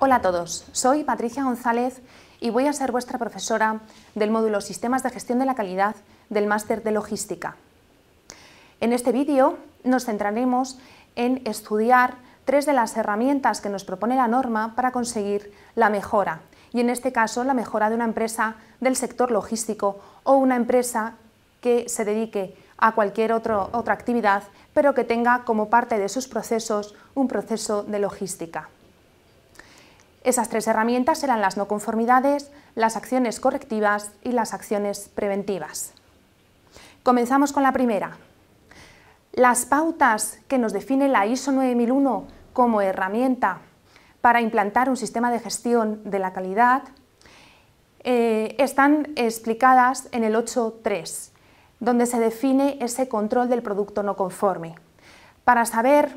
Hola a todos, soy Patricia González y voy a ser vuestra profesora del módulo Sistemas de Gestión de la Calidad del Máster de Logística. En este vídeo nos centraremos en estudiar tres de las herramientas que nos propone la norma para conseguir la mejora, y en este caso la mejora de una empresa del sector logístico o una empresa que se dedique a cualquier otra actividad, pero que tenga como parte de sus procesos un proceso de logística. Esas tres herramientas serán las no conformidades, las acciones correctivas y las acciones preventivas. Comenzamos con la primera. Las pautas que nos define la ISO 9001 como herramienta para implantar un sistema de gestión de la calidad eh, están explicadas en el 8.3, donde se define ese control del producto no conforme. Para saber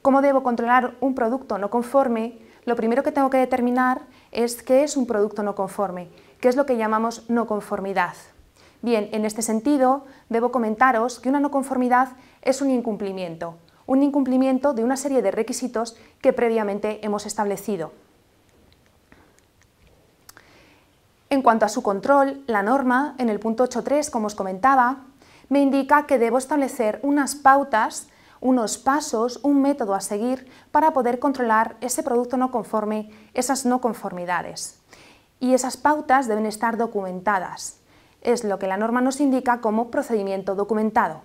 cómo debo controlar un producto no conforme, lo primero que tengo que determinar es qué es un producto no conforme, qué es lo que llamamos no conformidad. Bien, en este sentido, debo comentaros que una no conformidad es un incumplimiento, un incumplimiento de una serie de requisitos que previamente hemos establecido. En cuanto a su control, la norma, en el punto 8.3, como os comentaba, me indica que debo establecer unas pautas unos pasos, un método a seguir para poder controlar ese producto no conforme, esas no conformidades. Y esas pautas deben estar documentadas. Es lo que la norma nos indica como procedimiento documentado.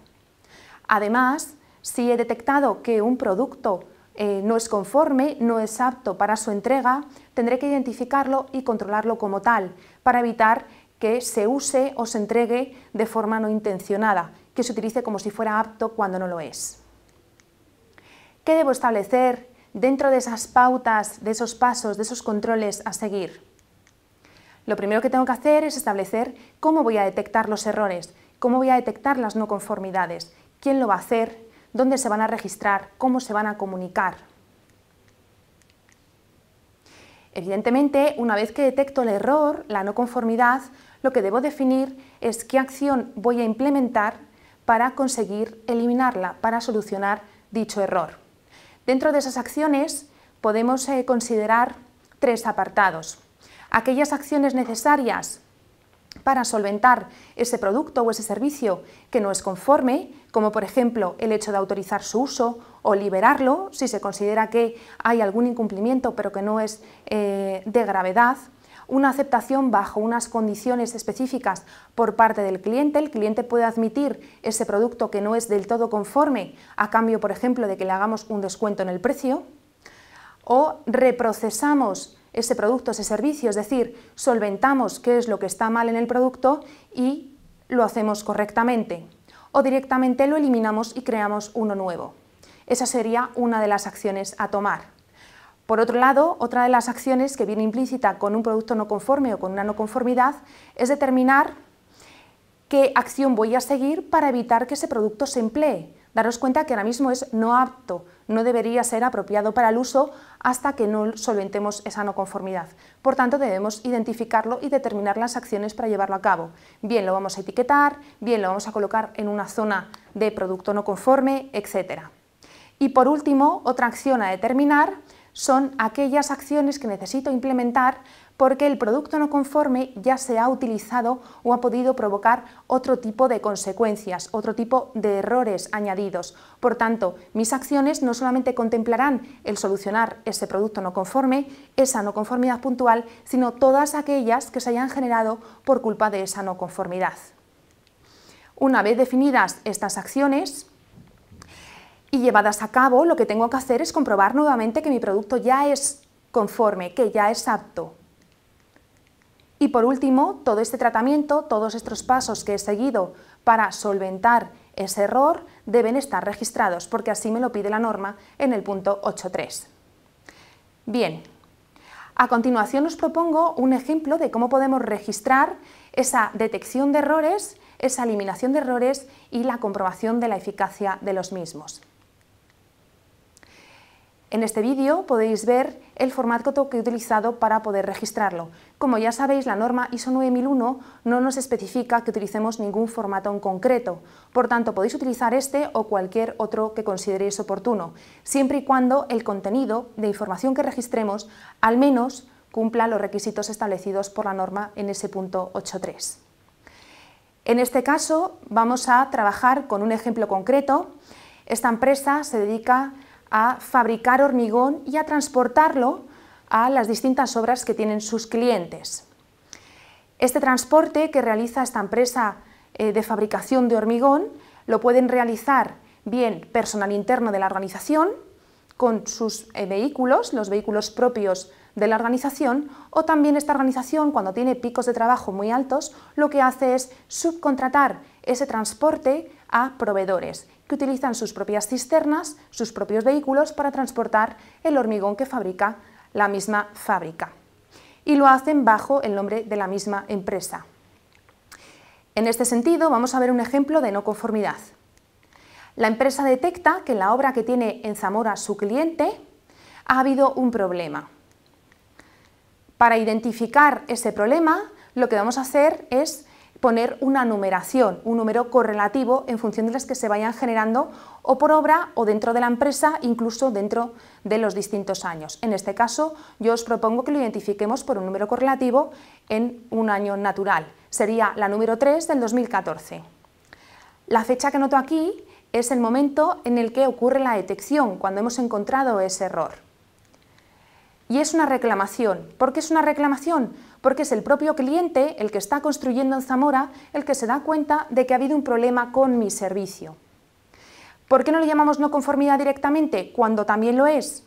Además, si he detectado que un producto eh, no es conforme, no es apto para su entrega, tendré que identificarlo y controlarlo como tal, para evitar que se use o se entregue de forma no intencionada, que se utilice como si fuera apto cuando no lo es. ¿Qué debo establecer dentro de esas pautas, de esos pasos, de esos controles a seguir? Lo primero que tengo que hacer es establecer cómo voy a detectar los errores, cómo voy a detectar las no conformidades, quién lo va a hacer, dónde se van a registrar, cómo se van a comunicar. Evidentemente, una vez que detecto el error, la no conformidad, lo que debo definir es qué acción voy a implementar para conseguir eliminarla, para solucionar dicho error. Dentro de esas acciones podemos eh, considerar tres apartados. Aquellas acciones necesarias para solventar ese producto o ese servicio que no es conforme, como por ejemplo el hecho de autorizar su uso o liberarlo si se considera que hay algún incumplimiento pero que no es eh, de gravedad, una aceptación bajo unas condiciones específicas por parte del cliente, el cliente puede admitir ese producto que no es del todo conforme a cambio, por ejemplo, de que le hagamos un descuento en el precio, o reprocesamos ese producto, ese servicio, es decir, solventamos qué es lo que está mal en el producto y lo hacemos correctamente, o directamente lo eliminamos y creamos uno nuevo. Esa sería una de las acciones a tomar. Por otro lado, otra de las acciones que viene implícita con un producto no conforme o con una no conformidad es determinar qué acción voy a seguir para evitar que ese producto se emplee. Daros cuenta que ahora mismo es no apto, no debería ser apropiado para el uso hasta que no solventemos esa no conformidad. Por tanto, debemos identificarlo y determinar las acciones para llevarlo a cabo. Bien lo vamos a etiquetar, bien lo vamos a colocar en una zona de producto no conforme, etc. Y por último, otra acción a determinar son aquellas acciones que necesito implementar porque el producto no conforme ya se ha utilizado o ha podido provocar otro tipo de consecuencias, otro tipo de errores añadidos. Por tanto, mis acciones no solamente contemplarán el solucionar ese producto no conforme, esa no conformidad puntual, sino todas aquellas que se hayan generado por culpa de esa no conformidad. Una vez definidas estas acciones, y llevadas a cabo, lo que tengo que hacer es comprobar nuevamente que mi producto ya es conforme, que ya es apto. Y por último, todo este tratamiento, todos estos pasos que he seguido para solventar ese error deben estar registrados, porque así me lo pide la norma en el punto 8.3. Bien, a continuación os propongo un ejemplo de cómo podemos registrar esa detección de errores, esa eliminación de errores y la comprobación de la eficacia de los mismos. En este vídeo podéis ver el formato que he utilizado para poder registrarlo. Como ya sabéis, la norma ISO 9001 no nos especifica que utilicemos ningún formato en concreto, por tanto podéis utilizar este o cualquier otro que consideréis oportuno, siempre y cuando el contenido de información que registremos al menos cumpla los requisitos establecidos por la norma en ese punto 8.3. En este caso vamos a trabajar con un ejemplo concreto. Esta empresa se dedica a a fabricar hormigón y a transportarlo a las distintas obras que tienen sus clientes. Este transporte que realiza esta empresa eh, de fabricación de hormigón lo pueden realizar bien personal interno de la organización, con sus eh, vehículos, los vehículos propios de la organización, o también esta organización, cuando tiene picos de trabajo muy altos, lo que hace es subcontratar ese transporte a proveedores que utilizan sus propias cisternas, sus propios vehículos para transportar el hormigón que fabrica la misma fábrica. Y lo hacen bajo el nombre de la misma empresa. En este sentido, vamos a ver un ejemplo de no conformidad. La empresa detecta que en la obra que tiene en Zamora su cliente ha habido un problema. Para identificar ese problema, lo que vamos a hacer es poner una numeración, un número correlativo en función de las que se vayan generando o por obra o dentro de la empresa, incluso dentro de los distintos años. En este caso, yo os propongo que lo identifiquemos por un número correlativo en un año natural. Sería la número 3 del 2014. La fecha que noto aquí es el momento en el que ocurre la detección, cuando hemos encontrado ese error. Y es una reclamación. ¿Por qué es una reclamación? Porque es el propio cliente, el que está construyendo en Zamora, el que se da cuenta de que ha habido un problema con mi servicio. ¿Por qué no le llamamos no conformidad directamente? Cuando también lo es.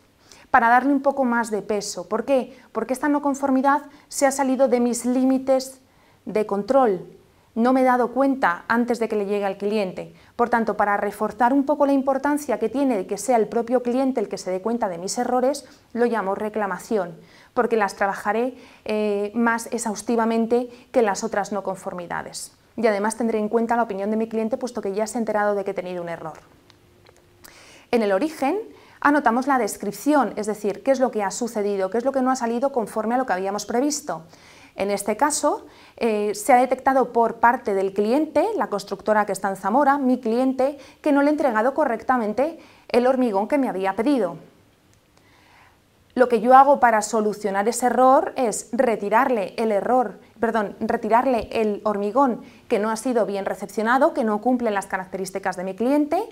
Para darle un poco más de peso. ¿Por qué? Porque esta no conformidad se ha salido de mis límites de control, no me he dado cuenta antes de que le llegue al cliente. Por tanto, para reforzar un poco la importancia que tiene de que sea el propio cliente el que se dé cuenta de mis errores, lo llamo reclamación, porque las trabajaré eh, más exhaustivamente que las otras no conformidades. Y además tendré en cuenta la opinión de mi cliente, puesto que ya se ha enterado de que he tenido un error. En el origen, anotamos la descripción, es decir, qué es lo que ha sucedido, qué es lo que no ha salido conforme a lo que habíamos previsto. En este caso, eh, se ha detectado por parte del cliente, la constructora que está en Zamora, mi cliente, que no le ha entregado correctamente el hormigón que me había pedido. Lo que yo hago para solucionar ese error es retirarle el error, perdón, retirarle el hormigón que no ha sido bien recepcionado, que no cumple las características de mi cliente.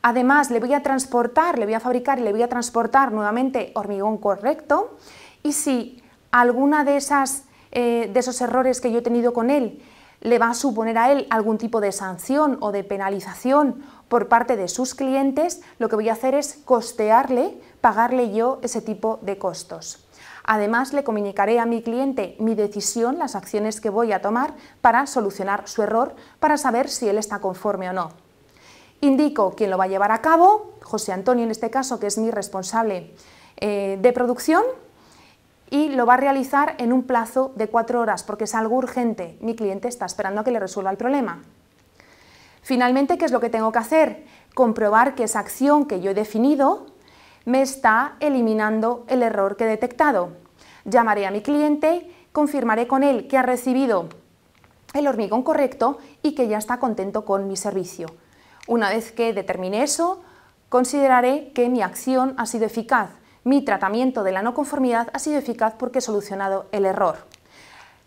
Además, le voy a transportar, le voy a fabricar y le voy a transportar nuevamente hormigón correcto. Y si alguna de esas eh, de esos errores que yo he tenido con él le va a suponer a él algún tipo de sanción o de penalización por parte de sus clientes, lo que voy a hacer es costearle, pagarle yo ese tipo de costos. Además, le comunicaré a mi cliente mi decisión, las acciones que voy a tomar para solucionar su error, para saber si él está conforme o no. Indico quién lo va a llevar a cabo, José Antonio en este caso, que es mi responsable eh, de producción, y lo va a realizar en un plazo de cuatro horas porque es algo urgente, mi cliente está esperando a que le resuelva el problema. Finalmente, ¿qué es lo que tengo que hacer? Comprobar que esa acción que yo he definido me está eliminando el error que he detectado. Llamaré a mi cliente, confirmaré con él que ha recibido el hormigón correcto y que ya está contento con mi servicio. Una vez que determine eso, consideraré que mi acción ha sido eficaz mi tratamiento de la no conformidad ha sido eficaz porque he solucionado el error.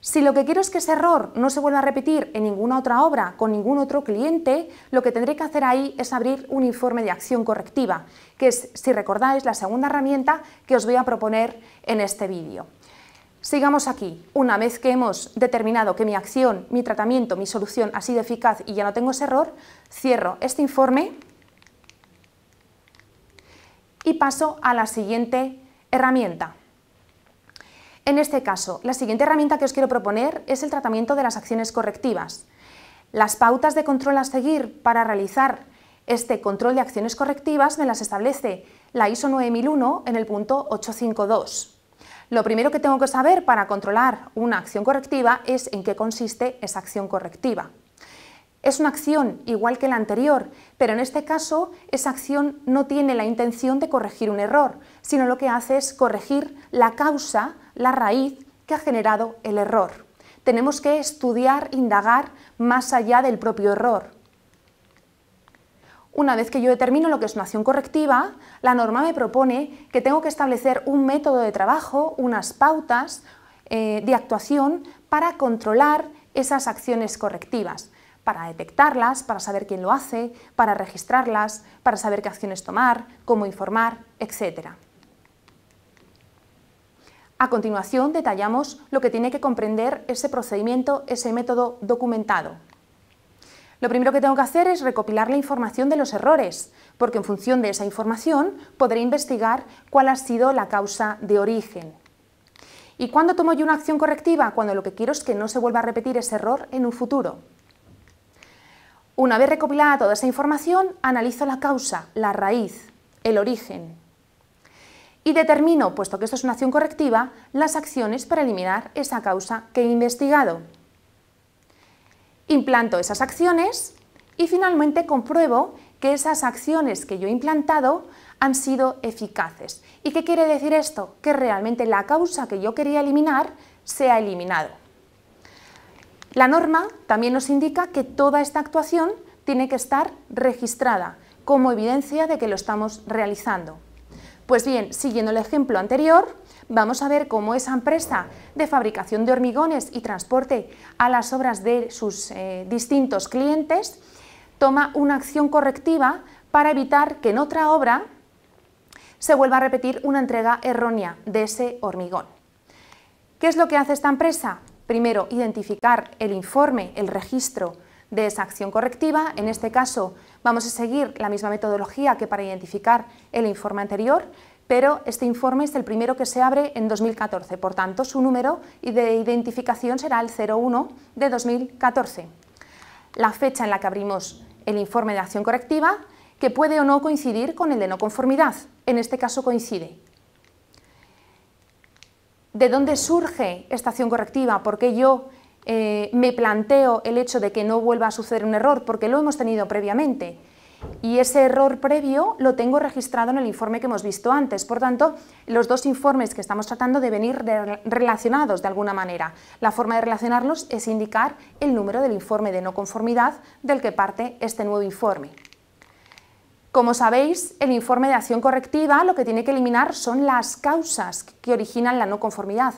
Si lo que quiero es que ese error no se vuelva a repetir en ninguna otra obra con ningún otro cliente, lo que tendré que hacer ahí es abrir un informe de acción correctiva, que es, si recordáis, la segunda herramienta que os voy a proponer en este vídeo. Sigamos aquí. Una vez que hemos determinado que mi acción, mi tratamiento, mi solución ha sido eficaz y ya no tengo ese error, cierro este informe y paso a la siguiente herramienta. En este caso, la siguiente herramienta que os quiero proponer es el tratamiento de las acciones correctivas. Las pautas de control a seguir para realizar este control de acciones correctivas me las establece la ISO 9001 en el punto 852. Lo primero que tengo que saber para controlar una acción correctiva es en qué consiste esa acción correctiva. Es una acción igual que la anterior, pero en este caso esa acción no tiene la intención de corregir un error, sino lo que hace es corregir la causa, la raíz que ha generado el error. Tenemos que estudiar, indagar más allá del propio error. Una vez que yo determino lo que es una acción correctiva, la norma me propone que tengo que establecer un método de trabajo, unas pautas eh, de actuación para controlar esas acciones correctivas para detectarlas, para saber quién lo hace, para registrarlas, para saber qué acciones tomar, cómo informar, etc. A continuación detallamos lo que tiene que comprender ese procedimiento, ese método documentado. Lo primero que tengo que hacer es recopilar la información de los errores, porque en función de esa información podré investigar cuál ha sido la causa de origen. ¿Y cuándo tomo yo una acción correctiva? Cuando lo que quiero es que no se vuelva a repetir ese error en un futuro. Una vez recopilada toda esa información, analizo la causa, la raíz, el origen. Y determino, puesto que esto es una acción correctiva, las acciones para eliminar esa causa que he investigado. Implanto esas acciones y finalmente compruebo que esas acciones que yo he implantado han sido eficaces. ¿Y qué quiere decir esto? Que realmente la causa que yo quería eliminar se ha eliminado. La norma también nos indica que toda esta actuación tiene que estar registrada como evidencia de que lo estamos realizando. Pues bien, siguiendo el ejemplo anterior, vamos a ver cómo esa empresa de fabricación de hormigones y transporte a las obras de sus eh, distintos clientes toma una acción correctiva para evitar que en otra obra se vuelva a repetir una entrega errónea de ese hormigón. ¿Qué es lo que hace esta empresa? primero, identificar el informe, el registro de esa acción correctiva. En este caso vamos a seguir la misma metodología que para identificar el informe anterior, pero este informe es el primero que se abre en 2014, por tanto su número de identificación será el 01 de 2014. La fecha en la que abrimos el informe de acción correctiva, que puede o no coincidir con el de no conformidad, en este caso coincide de dónde surge esta acción correctiva, por qué yo eh, me planteo el hecho de que no vuelva a suceder un error, porque lo hemos tenido previamente. Y ese error previo lo tengo registrado en el informe que hemos visto antes. Por tanto, los dos informes que estamos tratando de venir relacionados de alguna manera. La forma de relacionarlos es indicar el número del informe de no conformidad del que parte este nuevo informe. Como sabéis, el informe de acción correctiva lo que tiene que eliminar son las causas que originan la no conformidad,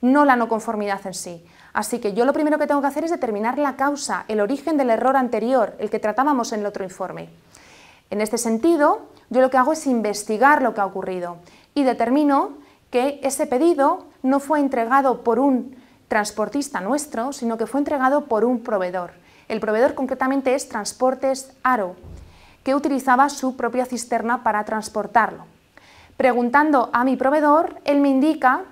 no la no conformidad en sí. Así que yo lo primero que tengo que hacer es determinar la causa, el origen del error anterior, el que tratábamos en el otro informe. En este sentido, yo lo que hago es investigar lo que ha ocurrido y determino que ese pedido no fue entregado por un transportista nuestro, sino que fue entregado por un proveedor. El proveedor concretamente es Transportes Aro que utilizaba su propia cisterna para transportarlo. Preguntando a mi proveedor, él me indica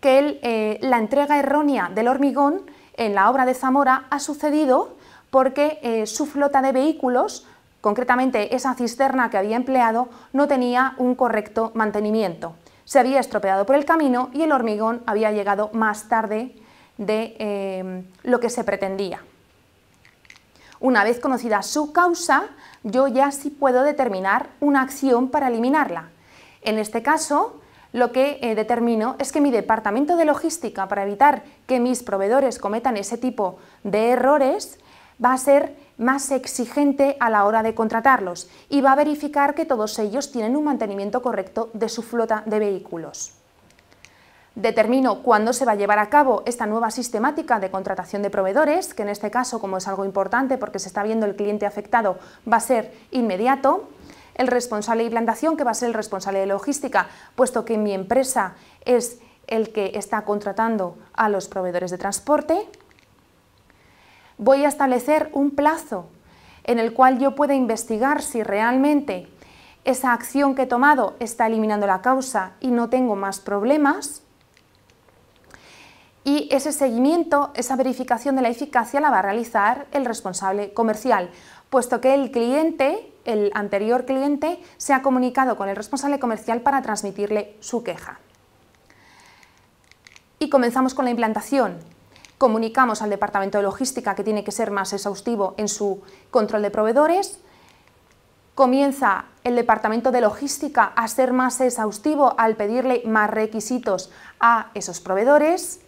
que eh, la entrega errónea del hormigón en la obra de Zamora ha sucedido porque eh, su flota de vehículos, concretamente esa cisterna que había empleado, no tenía un correcto mantenimiento. Se había estropeado por el camino y el hormigón había llegado más tarde de eh, lo que se pretendía. Una vez conocida su causa, yo ya sí puedo determinar una acción para eliminarla. En este caso, lo que eh, determino es que mi departamento de logística, para evitar que mis proveedores cometan ese tipo de errores, va a ser más exigente a la hora de contratarlos y va a verificar que todos ellos tienen un mantenimiento correcto de su flota de vehículos. Determino cuándo se va a llevar a cabo esta nueva sistemática de contratación de proveedores, que en este caso, como es algo importante porque se está viendo el cliente afectado, va a ser inmediato. El responsable de implantación, que va a ser el responsable de logística, puesto que mi empresa es el que está contratando a los proveedores de transporte. Voy a establecer un plazo en el cual yo pueda investigar si realmente esa acción que he tomado está eliminando la causa y no tengo más problemas y ese seguimiento, esa verificación de la eficacia la va a realizar el responsable comercial, puesto que el cliente, el anterior cliente, se ha comunicado con el responsable comercial para transmitirle su queja. Y comenzamos con la implantación. Comunicamos al departamento de logística que tiene que ser más exhaustivo en su control de proveedores. Comienza el departamento de logística a ser más exhaustivo al pedirle más requisitos a esos proveedores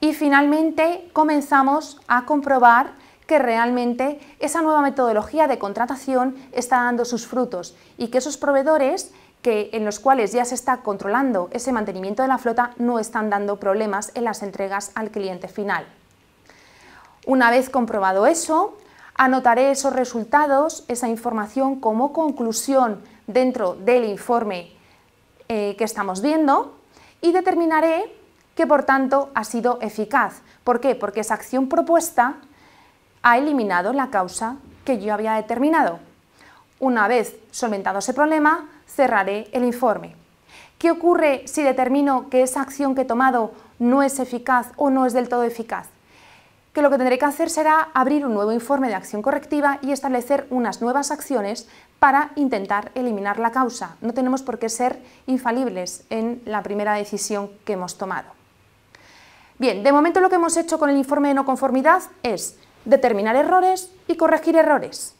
y finalmente comenzamos a comprobar que realmente esa nueva metodología de contratación está dando sus frutos y que esos proveedores que, en los cuales ya se está controlando ese mantenimiento de la flota no están dando problemas en las entregas al cliente final. Una vez comprobado eso, anotaré esos resultados, esa información como conclusión dentro del informe eh, que estamos viendo y determinaré que por tanto ha sido eficaz. ¿Por qué? Porque esa acción propuesta ha eliminado la causa que yo había determinado. Una vez solventado ese problema, cerraré el informe. ¿Qué ocurre si determino que esa acción que he tomado no es eficaz o no es del todo eficaz? Que lo que tendré que hacer será abrir un nuevo informe de acción correctiva y establecer unas nuevas acciones para intentar eliminar la causa. No tenemos por qué ser infalibles en la primera decisión que hemos tomado. Bien, de momento lo que hemos hecho con el informe de no conformidad es determinar errores y corregir errores.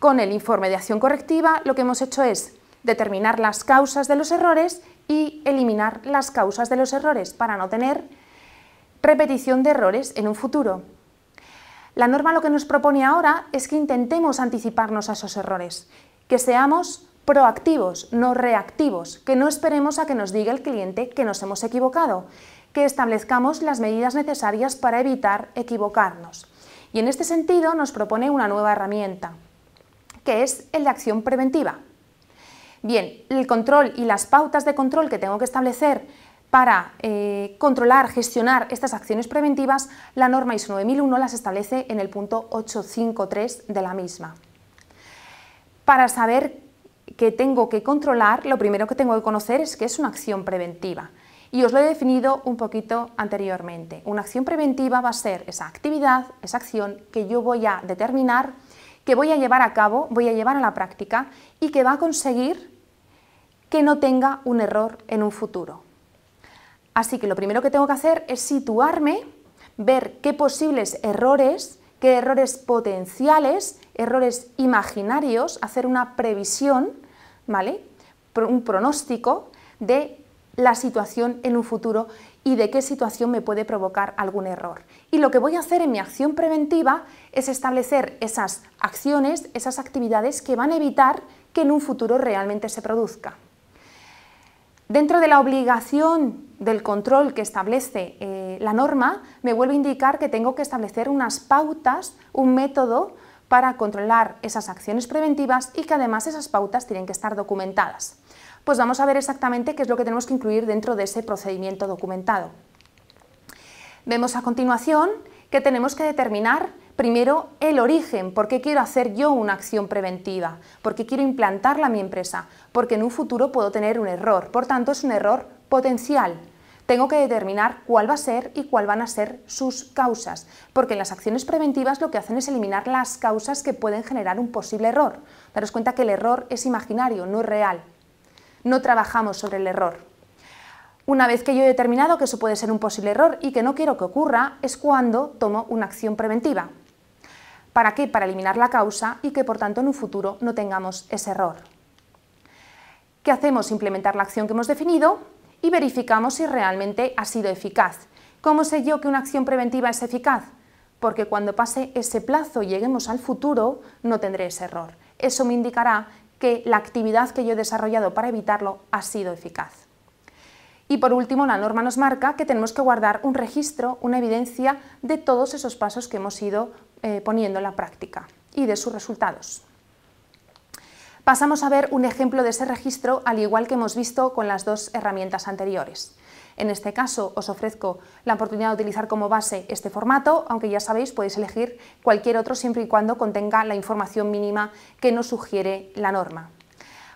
Con el informe de acción correctiva lo que hemos hecho es determinar las causas de los errores y eliminar las causas de los errores para no tener repetición de errores en un futuro. La norma lo que nos propone ahora es que intentemos anticiparnos a esos errores, que seamos proactivos, no reactivos, que no esperemos a que nos diga el cliente que nos hemos equivocado, que establezcamos las medidas necesarias para evitar equivocarnos. Y en este sentido nos propone una nueva herramienta, que es el de acción preventiva. Bien, el control y las pautas de control que tengo que establecer para eh, controlar, gestionar estas acciones preventivas, la norma ISO 9001 las establece en el punto 853 de la misma. Para saber qué tengo que controlar, lo primero que tengo que conocer es que es una acción preventiva y os lo he definido un poquito anteriormente. Una acción preventiva va a ser esa actividad, esa acción que yo voy a determinar, que voy a llevar a cabo, voy a llevar a la práctica y que va a conseguir que no tenga un error en un futuro. Así que lo primero que tengo que hacer es situarme, ver qué posibles errores, qué errores potenciales, errores imaginarios, hacer una previsión, ¿vale? Un pronóstico de la situación en un futuro y de qué situación me puede provocar algún error. Y lo que voy a hacer en mi acción preventiva es establecer esas acciones, esas actividades que van a evitar que en un futuro realmente se produzca. Dentro de la obligación del control que establece eh, la norma, me vuelvo a indicar que tengo que establecer unas pautas, un método para controlar esas acciones preventivas y que además esas pautas tienen que estar documentadas pues vamos a ver exactamente qué es lo que tenemos que incluir dentro de ese procedimiento documentado. Vemos a continuación que tenemos que determinar primero el origen, por qué quiero hacer yo una acción preventiva, por qué quiero implantarla a mi empresa, porque en un futuro puedo tener un error, por tanto es un error potencial. Tengo que determinar cuál va a ser y cuál van a ser sus causas, porque en las acciones preventivas lo que hacen es eliminar las causas que pueden generar un posible error. Daros cuenta que el error es imaginario, no es real no trabajamos sobre el error. Una vez que yo he determinado que eso puede ser un posible error y que no quiero que ocurra, es cuando tomo una acción preventiva. ¿Para qué? Para eliminar la causa y que por tanto en un futuro no tengamos ese error. ¿Qué hacemos? Implementar la acción que hemos definido y verificamos si realmente ha sido eficaz. ¿Cómo sé yo que una acción preventiva es eficaz? Porque cuando pase ese plazo y lleguemos al futuro, no tendré ese error. Eso me indicará que la actividad que yo he desarrollado para evitarlo ha sido eficaz. Y por último, la norma nos marca que tenemos que guardar un registro, una evidencia de todos esos pasos que hemos ido eh, poniendo en la práctica y de sus resultados. Pasamos a ver un ejemplo de ese registro, al igual que hemos visto con las dos herramientas anteriores. En este caso os ofrezco la oportunidad de utilizar como base este formato, aunque ya sabéis podéis elegir cualquier otro siempre y cuando contenga la información mínima que nos sugiere la norma.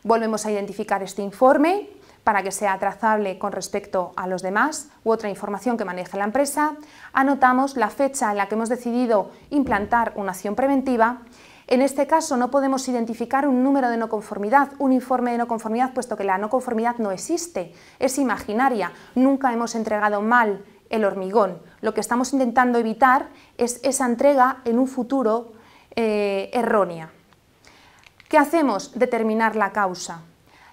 Volvemos a identificar este informe para que sea trazable con respecto a los demás u otra información que maneje la empresa, anotamos la fecha en la que hemos decidido implantar una acción preventiva en este caso no podemos identificar un número de no conformidad, un informe de no conformidad, puesto que la no conformidad no existe, es imaginaria, nunca hemos entregado mal el hormigón. Lo que estamos intentando evitar es esa entrega en un futuro eh, errónea. ¿Qué hacemos? Determinar la causa.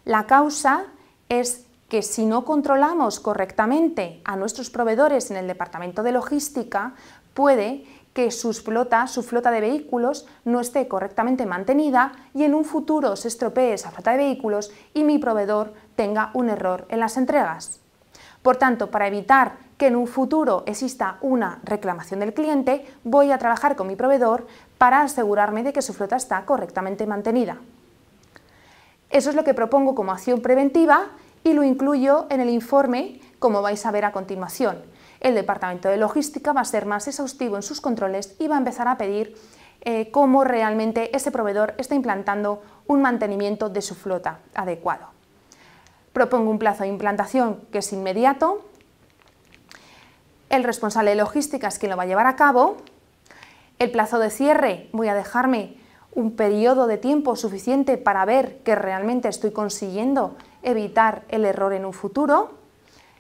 La causa es que si no controlamos correctamente a nuestros proveedores en el departamento de logística, puede que sus flota, su flota de vehículos no esté correctamente mantenida y en un futuro se estropee esa flota de vehículos y mi proveedor tenga un error en las entregas. Por tanto, para evitar que en un futuro exista una reclamación del cliente, voy a trabajar con mi proveedor para asegurarme de que su flota está correctamente mantenida. Eso es lo que propongo como acción preventiva y lo incluyo en el informe, como vais a ver a continuación. El departamento de logística va a ser más exhaustivo en sus controles y va a empezar a pedir eh, cómo realmente ese proveedor está implantando un mantenimiento de su flota adecuado. Propongo un plazo de implantación que es inmediato. El responsable de logística es quien lo va a llevar a cabo. El plazo de cierre voy a dejarme un periodo de tiempo suficiente para ver que realmente estoy consiguiendo evitar el error en un futuro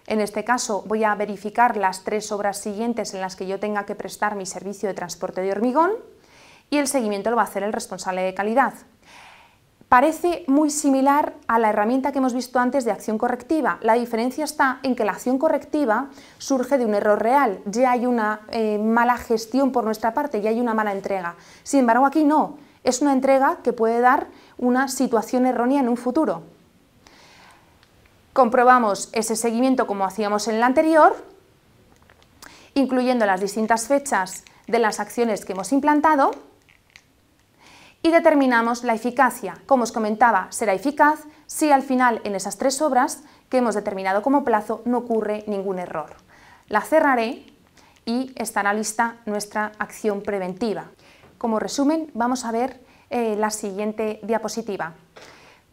en este caso voy a verificar las tres obras siguientes en las que yo tenga que prestar mi servicio de transporte de hormigón y el seguimiento lo va a hacer el responsable de calidad. Parece muy similar a la herramienta que hemos visto antes de acción correctiva. La diferencia está en que la acción correctiva surge de un error real, ya hay una eh, mala gestión por nuestra parte, ya hay una mala entrega. Sin embargo, aquí no, es una entrega que puede dar una situación errónea en un futuro. Comprobamos ese seguimiento como hacíamos en la anterior, incluyendo las distintas fechas de las acciones que hemos implantado y determinamos la eficacia. Como os comentaba, será eficaz si al final en esas tres obras que hemos determinado como plazo no ocurre ningún error. La cerraré y estará lista nuestra acción preventiva. Como resumen, vamos a ver eh, la siguiente diapositiva.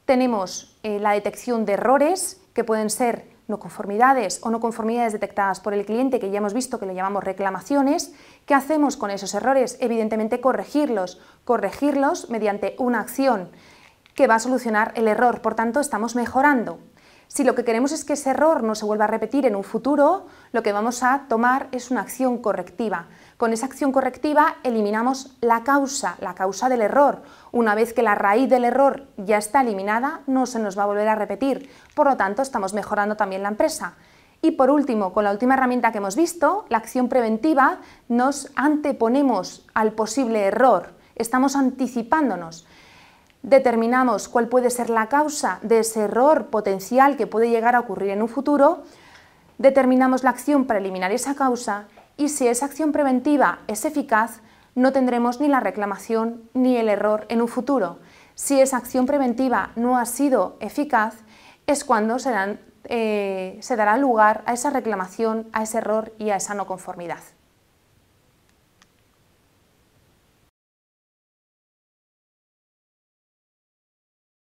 Tenemos eh, la detección de errores que pueden ser no conformidades o no conformidades detectadas por el cliente, que ya hemos visto que le llamamos reclamaciones, ¿qué hacemos con esos errores? Evidentemente corregirlos, corregirlos mediante una acción que va a solucionar el error, por tanto estamos mejorando. Si lo que queremos es que ese error no se vuelva a repetir en un futuro, lo que vamos a tomar es una acción correctiva. Con esa acción correctiva eliminamos la causa, la causa del error. Una vez que la raíz del error ya está eliminada, no se nos va a volver a repetir. Por lo tanto, estamos mejorando también la empresa. Y por último, con la última herramienta que hemos visto, la acción preventiva, nos anteponemos al posible error. Estamos anticipándonos. Determinamos cuál puede ser la causa de ese error potencial que puede llegar a ocurrir en un futuro. Determinamos la acción para eliminar esa causa y si esa acción preventiva es eficaz, no tendremos ni la reclamación ni el error en un futuro. Si esa acción preventiva no ha sido eficaz, es cuando se, eh, se dará lugar a esa reclamación, a ese error y a esa no conformidad.